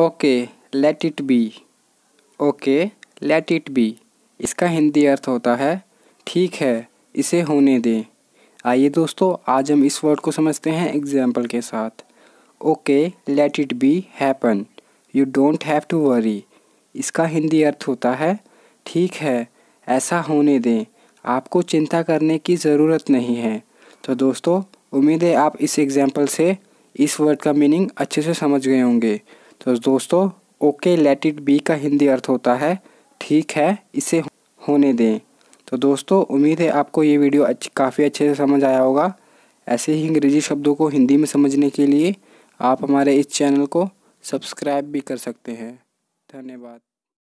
okay let it be okay let it be इसका हिंदी अर्थ होता है ठीक है इसे होने दें आइए दोस्तों आज हम इस वर्ड को समझते हैं एग्जाम्पल के साथ okay let it be happen you don't have to worry इसका हिंदी अर्थ होता है ठीक है ऐसा होने दें आपको चिंता करने की ज़रूरत नहीं है तो दोस्तों उम्मीद है आप इस एग्ज़ाम्पल से इस वर्ड का मीनिंग अच्छे से समझ गए होंगे तो दोस्तों ओके लेट इट बी का हिंदी अर्थ होता है ठीक है इसे होने दें तो दोस्तों उम्मीद है आपको ये वीडियो अच्छी काफ़ी अच्छे से समझ आया होगा ऐसे ही अंग्रेजी शब्दों को हिंदी में समझने के लिए आप हमारे इस चैनल को सब्सक्राइब भी कर सकते हैं धन्यवाद